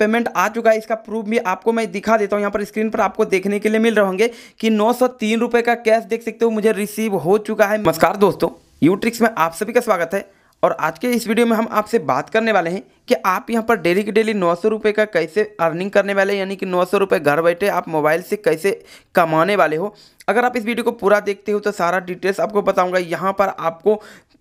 payment आ चुका है इसका प्रूफ भी आपको मैं दिखा देता हूँ यहाँ पर स्क्रीन पर आपको देखने के लिए मिल रहे होंगे कि नौ रुपए का कैश देख सकते हो मुझे रिसीव हो चुका है नमस्कार दोस्तों यूट्रिक्स में आप सभी का स्वागत है और आज के इस वीडियो में हम आपसे बात करने वाले हैं कि आप यहाँ पर डेली की डेली नौ सौ का कैसे अर्निंग करने वाले यानी कि नौ सौ घर बैठे आप मोबाइल से कैसे कमाने वाले हो अगर आप इस वीडियो को पूरा देखते हो तो सारा डिटेल्स आपको बताऊंगा यहाँ पर आपको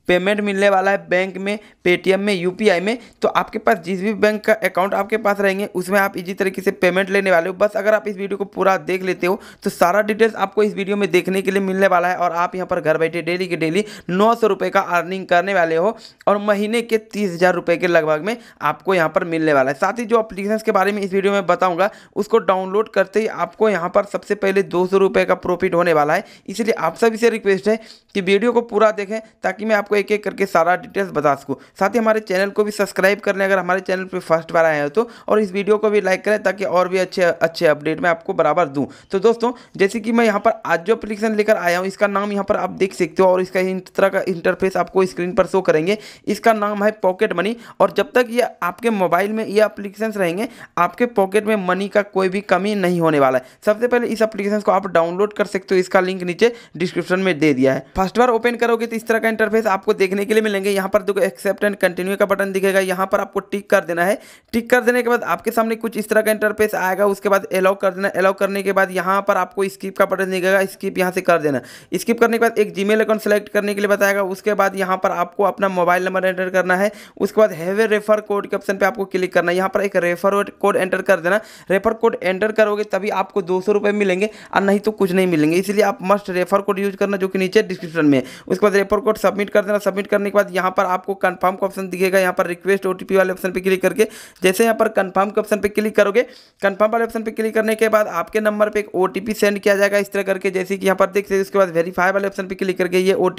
पेमेंट मिलने वाला है बैंक में पेटीएम में यूपीआई में तो आपके पास जिस भी बैंक का अकाउंट आपके पास रहेंगे उसमें आप इसी तरीके से पेमेंट लेने वाले हो बस अगर आप इस वीडियो को पूरा देख लेते हो तो सारा डिटेल्स आपको इस वीडियो में देखने के लिए मिलने वाला है और आप यहाँ पर घर बैठे डेली के डेली नौ सौ का अर्निंग करने वाले हो और महीने के तीस हज़ार के लगभग में आपको यहाँ पर मिलने वाला है साथ ही जो अप्लीकेशन के बारे में इस वीडियो में बताऊँगा उसको डाउनलोड करते ही आपको यहाँ पर सबसे पहले दो सौ रुपये का प्रॉफिट होने वाला है इसलिए आप सभी से रिक्वेस्ट है कि वीडियो को पूरा देखें ताकि मैं आपको एक एक करके सारा डिटेल्स बता सकूँ साथ ही हमारे चैनल को भी सब्सक्राइब कर लें अगर हमारे चैनल पर फर्स्ट बार आए हो तो और इस वीडियो को भी लाइक करें ताकि और भी अच्छे अच्छे अपडेट मैं आपको बराबर दूँ तो दोस्तों जैसे कि मैं यहाँ पर आज जो अपलिकेशन लेकर आया हूँ इसका नाम यहाँ पर आप देख सकते हो और इसका तरह का इंटरफेस आपको स्क्रीन पर शो करेंगे इसका नाम है पॉकेट मनी और जब तक ये आपके मोबाइल में ये अप्लीकेशन रहेंगे आपके पॉकेट में मनी का कोई भी कमी नहीं होने वाला है सबसे पहले इस अप्लीकेशन को आप डाउनलोड कर सकते हो इसका लिंक नीचे डिस्क्रिप्शन में दे दिया है फर्स्ट बार ओपन करोगे तो इस तरह का इंटरफेस आपको आपको देखने के लिए मिलेंगे यहाँ पर देखो एक्सेप्ट एंड कंटिन्यू का बटन दिखेगा यहाँ पर आपको टिक कर देना है टिक कर देने के बाद आपके सामने कुछ इस तरह का इंटरफेस आएगा उसके बाद अलाउ कर देना अलाउ करने के बाद यहाँ पर आपको स्किप का बटन दिखेगा स्किप यहाँ से कर देना स्किप करने के बाद एक जी अकाउंट सेलेक्ट करने के लिए बताएगा उसके बाद यहाँ पर आपको अपना मोबाइल नंबर एंटर करना है उसके बाद हैवे रेफर कोड के ऑप्शन पर आपको क्लिक करना है यहाँ पर एक रेफर कोड एंटर कर देना रेफर कोड एंटर करोगे तभी आपको दो मिलेंगे और नहीं तो कुछ नहीं मिलेंगे इसलिए आप मस्ट रेफर कोड यूज करना जो कि नीचे डिस्क्रिप्शन में उसके बाद रेफर कोड सबमिट कर देना सबमिट करने के बाद यहाँ पर आपको कन्फर्म का ऑप्शन दिखेगा यहाँ पर रिक्वेस्ट ओ वाले ऑप्शन पर क्लिक करके जैसे यहाँ पर कन्फर्म के ऑप्शन पर क्लिक करोगे कन्फर्म वाले ऑप्शन पर क्लिक करने के बाद आपके नंबर पर एक ओ सेंड किया जाएगा इस तरह करके जैसे कि यहाँ पर देख सकते उसके बाद वेरीफाई वाले ऑप्शन पर क्लिक करके ये ओ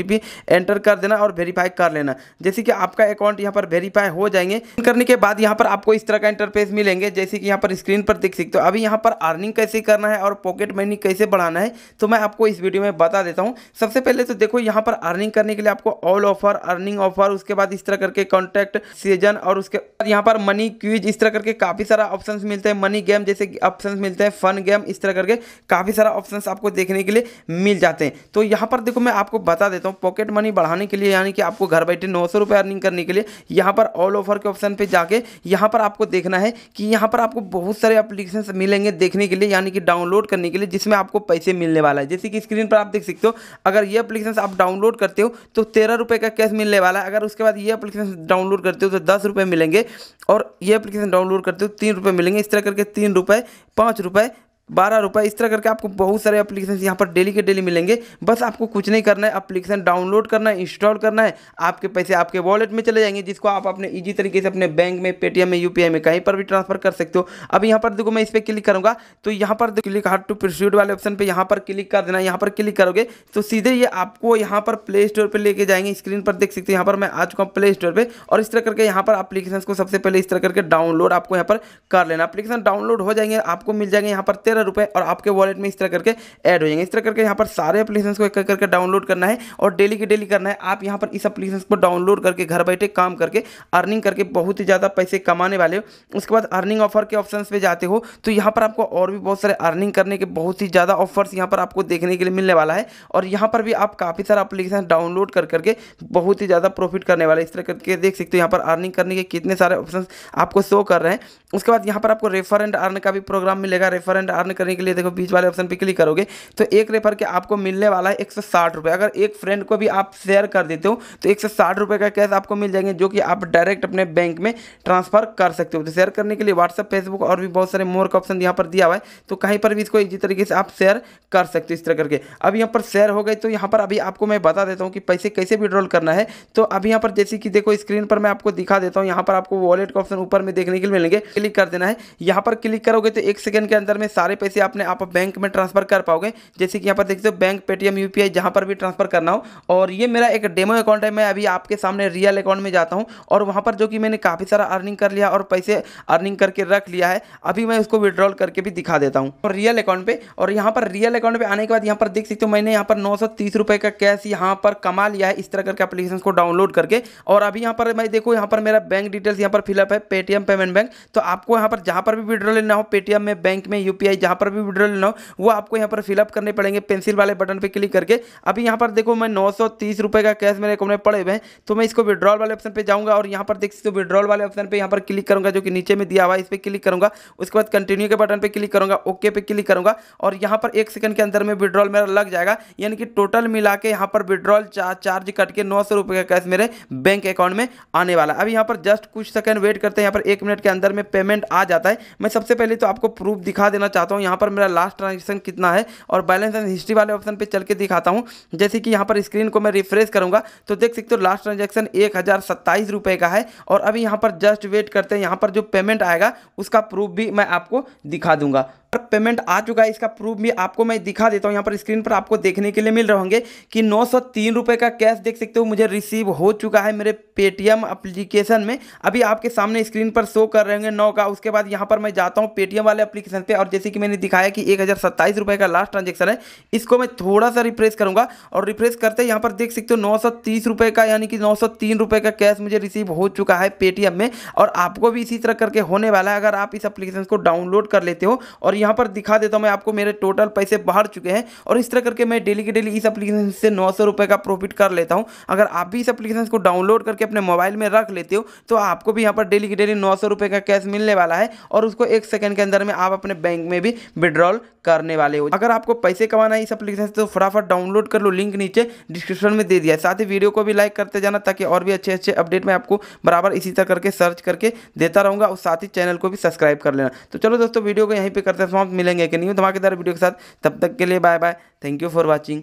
एंटर कर देना और वेरीफाई कर लेना जैसे कि आपका अकाउंट यहाँ पर वेरीफाई हो जाएंगे करने के बाद यहाँ पर आपको इस तरह का इंटरफेस मिलेंगे जैसे कि यहाँ पर स्क्रीन पर देख सकते हो अभी यहाँ पर अर्निंग कैसे करना है और पॉकेट मनी कैसे बढ़ाना है तो मैं आपको इस वीडियो में बता देता हूँ सबसे पहले तो देखो यहाँ पर अर्निंग करने के लिए आपको all travel offer earning offer उसके बाद इस तरह करके कॉन्टैक्ट सीजन और उसके बाद यहाँ पर मनी क्यूज इस तरह करके काफ़ी सारा ऑप्शन मिलते हैं मनी गेम जैसे ऑप्शन मिलते हैं फन गेम इस तरह करके काफ़ी सारा ऑप्शन आपको देखने के लिए मिल जाते हैं तो यहाँ पर देखो मैं आपको बता देता हूँ पॉकेट मनी बढ़ाने के लिए यानी कि आपको घर बैठे नौ सौ अर्निंग करने के लिए यहाँ पर ऑल ऑफर के ऑप्शन पर जाके यहाँ पर आपको देखना है कि यहाँ पर आपको बहुत सारे अप्लीकेशन मिलेंगे देखने के लिए यानी कि डाउनलोड करने के लिए जिसमें आपको पैसे मिलने वाला है जैसे कि स्क्रीन पर आप देख सकते हो अगर ये अप्लीकेशन आप डाउनलोड करते हो तो तेरह रुपये का कैश मिलने वाला है अगर उसके बाद ये एप्लीकेशन डाउनलोड करते हो तो दस रुपये मिलेंगे और ये एप्लीकेशन डाउनलोड करते हो तीन रुपये मिलेंगे इस तरह करके तीन रुपये पाँच रुपये बारह रुपये इस तरह करके आपको बहुत सारे एप्लीकेशन यहाँ पर डेली के डेली मिलेंगे बस आपको कुछ नहीं करना है अप्लीकेशन डाउनलोड करना है इंस्टॉल करना है आपके पैसे आपके वॉलेट में चले जाएंगे जिसको आप अपने ईजी तरीके से अपने बैंक में पेटीएम में यूपीआई में कहीं पर भी ट्रांसफर कर सकते हो अब यहाँ पर देखो मैं इस पर क्लिक करूँगा तो यहाँ पर क्लिक हार्ड टू प्रोसीड वाले ऑप्शन पर यहाँ पर क्लिक कर देना यहाँ पर क्लिक करोगे तो सीधे ये आपको यहाँ पर प्ले स्टोर पर लेके जाएंगे स्क्रीन पर देख सकते हो यहाँ पर मैं आ चुका हूँ प्ले स्टोर पर और इस तरह करके यहाँ पर अपलीकेशन को सबसे पहले इस तरह करके डाउनलोड आपको यहाँ पर कर लेना एप्लीकेशन डाउनलोड हो जाएंगे आपको मिल जाएंगे यहाँ पर तेरह पंद्रह रुपये और आपके वॉलेट में इस तरह करके ऐड हो जाएंगे इस तरह करके यहाँ पर सारे अपलीकेशन को एक करके डाउनलोड करना है और डेली के डेली करना है आप यहाँ पर इस अपलीकेशन को डाउनलोड करके घर बैठे काम करके अर्निंग करके बहुत ही ज़्यादा पैसे कमाने वाले हो उसके बाद अर्निंग ऑफर के ऑप्शन पर जाते हो तो यहाँ पर आपको और भी बहुत सारे अर्निंग करने के बहुत ही ज़्यादा ऑफर्स यहाँ पर आपको देखने के लिए मिलने वाला है और यहाँ पर भी आप काफ़ी सारा अपलीकेशन डाउनलोड कर करके बहुत ही ज़्यादा प्रॉफिट करने वाले इस तरह करके देख सकते हो यहाँ पर अर्निंग करने के कितने सारे ऑप्शन आपको शो कर रहे हैं उसके बाद यहाँ पर आपको रेफर एंड अर्न का भी प्रोग्राम मिलेगा रेफर एंड अर्न ऑन करने के लिए देखो बीच वाले ऑप्शन पर क्लिक करोगे तो एक रेफर के आपको मिलने वाला है एक अगर एक फ्रेंड को भी आप शेयर कर देते हो तो एक का कैश आपको मिल जाएंगे जो कि आप डायरेक्ट अपने बैंक में ट्रांसफर कर सकते हो तो शेयर करने के लिए व्हाट्सअप फेसबुक और भी बहुत सारे मोर का ऑप्शन यहाँ पर दिया हुआ है तो कहीं पर भी इसको इसी तरीके से आप शेयर कर सकते हो इस तरह करके अब यहाँ पर शेयर हो गए तो यहाँ पर अभी आपको मैं बता देता हूँ कि पैसे कैसे विड्रॉल करना है तो अभी यहाँ पर जैसे कि देखो स्क्रीन पर मैं आपको दिखा देता हूँ यहाँ पर आपको वॉलेट का ऑप्शन ऊपर में देखने के लिए मिलेंगे क्लिक कर देना है यहाँ पर क्लिक करोगे तो एक सेकेंड के अंदर में सारे पैसे आपने आप बैंक में ट्रांसफर कर पाओगे जैसे कि यहाँ पर देखते हो बैंक पेटीएम यू पी पर भी ट्रांसफर करना हो और ये मेरा एक डेमो अकाउंट है मैं अभी आपके सामने रियल अकाउंट में जाता हूँ और वहाँ पर जो कि मैंने काफ़ी सारा अर्निंग कर लिया और पैसे अर्निंग करके रख लिया है अभी मैं उसको विड्रॉल करके भी दिखा देता हूँ और रियल अकाउंट पर और यहाँ पर रियल अकाउंट पर आने के बाद यहाँ पर देख सकते हो मैंने यहाँ पर नौ का कैश यहाँ पर कमा लिया है इस तरह करके अपलीकेशन को डाउनलोड करके और अभी यहाँ पर मैं देखो यहाँ पर मेरा बैंक डिटेल्स यहाँ पर फिलअप है पेटीएम पेमेंट बैंक तो आपको यहाँ पर जहाँ पर भी विड्रॉ लेना हो पेटीएम में बैंक में यूपीआई यहाँ पर भी विड्रॉल लेना हो वो आपको यहाँ पर फिलअप करने पड़ेंगे पेंसिल वाले बटन पर क्लिक करके अभी यहाँ पर देखो मैं नौ का कैश मेरे अकाउंट में पड़े हुए हैं तो मैं इसको विड्रॉल वाले ऑप्शन पर जाऊँगा और यहाँ पर देख सकते हो विड्रॉल वाले ऑप्शन पर यहाँ पर क्लिक करूँगा जो कि नीचे में दिया हुआ है इस पर क्लिक करूँगा उसके बाद कंटिन्यू के बटन पर क्लिक करूँगा ओके पे क्लिक करूँगा और यहाँ पर एक सेकंड के अंदर में विड्रॉल मेरा लग जाएगा यानी कि टोटल मिला के यहाँ पर विड्रॉल चार्ज कट के नौ सौ का कैश मेरे बैंक अकाउंट में आने वाला है अब यहाँ पर जस्ट कुछ सेकंड वेट करते हैं यहाँ पर एक मिनट के अंदर में पेमेंट आ जाता है मैं सबसे पहले तो आपको प्रूफ दिखा देना चाहता हूँ दिखाता हूँ यहाँ पर मेरा लास्ट ट्रांजेक्शन कितना है और बैलेंस एंड हिस्ट्री वाले ऑप्शन पर चल के दिखाता हूँ जैसे कि यहाँ पर स्क्रीन को मैं रिफ्रेश करूँगा तो देख सकते हो लास्ट ट्रांजेक्शन एक का है और अभी यहाँ पर जस्ट वेट करते हैं यहाँ पर जो पेमेंट आएगा उसका प्रूफ भी मैं आपको दिखा दूंगा पेमेंट आ चुका है इसका प्रूफ भी आपको मैं दिखा देता हूँ यहाँ पर स्क्रीन पर आपको देखने के लिए मिल रहे होंगे कि नौ सौ का कैश देख सकते हो मुझे रिसीव हो चुका है मेरे पेटीएम एप्लीकेशन में अभी आपके सामने स्क्रीन पर शो कर रहे होंगे नौ का उसके बाद यहां पर मैं जाता हूँ पेटीएम वाले अप्लीकेशन पर और जैसे कि मैंने दिखाया कि एक का लास्ट ट्रांजेक्शन है इसको मैं थोड़ा सा रिफ्रेश करूँगा और रिफ्रेश करते यहाँ पर देख सकते हो नौ का यानी कि नौ का कैश मुझे रिसीव हो चुका है पेटीएम में और आपको भी इसी तरह करके होने वाला है अगर आप इस अप्लीकेशन को डाउनलोड कर लेते हो और यहाँ पर दिखा देता हूँ मैं आपको मेरे टोटल पैसे बाहर चुके हैं और इस तरह करके मैं डेली के डेली इस अपलीकेशन से नौ सौ रुपये का प्रॉफिट कर लेता हूँ अगर आप भी इस अपलीकेशन को डाउनलोड करके अपने मोबाइल में रख लेते हो तो आपको भी यहाँ पर डेली के डेली नौ सौ रुपये का कैश मिलने वाला है और उसको एक सेकेंड के अंदर में आप अपने बैंक में भी विड्रॉल करने वाले हो अगर आपको पैसे कमाना है इस अपलीकेशन से तो फटाफट डाउनलोड कर लो लिंक नीचे डिस्क्रिप्शन में दे दिया है साथ ही वीडियो को भी लाइक करते जाना ताकि और भी अच्छे अच्छे अपडेट मैं आपको बराबर इसी तरह करके सर्च करके देता रहूँगा और साथ ही चैनल को भी सब्सक्राइब कर लेना तो चलो दोस्तों वीडियो को यहीं पर करते प्लेटफॉर्म मिलेंगे एक न्यू धमाकेदार वीडियो के साथ तब तक के लिए bye bye thank you for watching